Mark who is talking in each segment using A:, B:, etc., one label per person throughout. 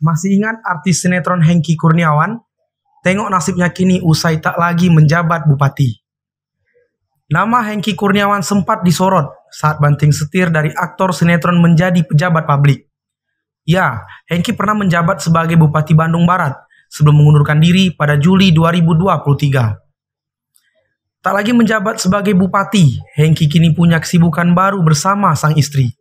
A: Masih ingat artis sinetron Hengki Kurniawan? Tengok nasibnya kini usai tak lagi menjabat bupati. Nama Hengki Kurniawan sempat disorot saat banting setir dari aktor sinetron menjadi pejabat publik. Ya, Hengki pernah menjabat sebagai Bupati Bandung Barat sebelum mengundurkan diri pada Juli 2023. Tak lagi menjabat sebagai bupati, Hengki kini punya kesibukan baru bersama sang istri.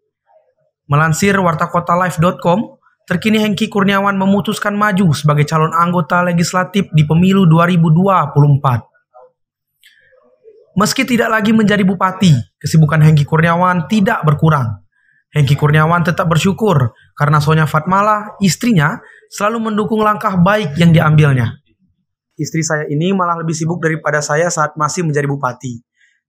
A: Melansir wartakotalife.com, Terkini Hengki Kurniawan memutuskan maju sebagai calon anggota legislatif di pemilu 2024. Meski tidak lagi menjadi bupati, kesibukan Hengki Kurniawan tidak berkurang. Hengki Kurniawan tetap bersyukur karena Sonya Fatmala, istrinya, selalu mendukung langkah baik yang diambilnya. Istri saya ini malah lebih sibuk daripada saya saat masih menjadi bupati.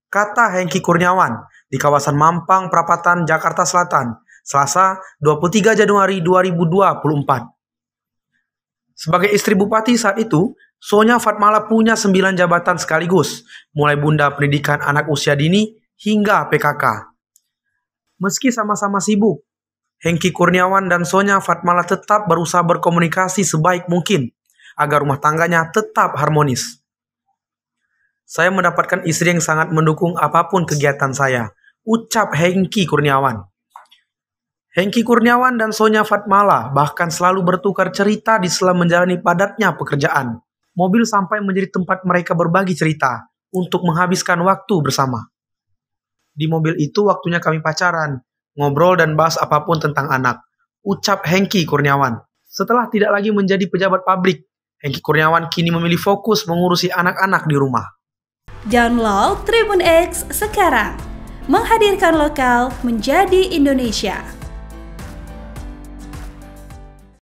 A: Kata Hengki Kurniawan di kawasan Mampang, Prapatan, Jakarta Selatan, Selasa 23 Januari 2024. Sebagai istri bupati saat itu, Sonya Fatmala punya sembilan jabatan sekaligus, mulai bunda pendidikan anak usia dini hingga PKK. Meski sama-sama sibuk, Hengki Kurniawan dan Sonya Fatmala tetap berusaha berkomunikasi sebaik mungkin agar rumah tangganya tetap harmonis. Saya mendapatkan istri yang sangat mendukung apapun kegiatan saya, ucap Hengki Kurniawan. Hengki Kurniawan dan Sonya Fatmala bahkan selalu bertukar cerita di sela menjalani padatnya pekerjaan. Mobil sampai menjadi tempat mereka berbagi cerita untuk menghabiskan waktu bersama. Di mobil itu waktunya kami pacaran, ngobrol dan bahas apapun tentang anak. Ucap Hengki Kurniawan. Setelah tidak lagi menjadi pejabat pabrik, Hengki Kurniawan kini memilih fokus mengurusi anak-anak di rumah. Download Tribun X sekarang. Menghadirkan lokal menjadi Indonesia.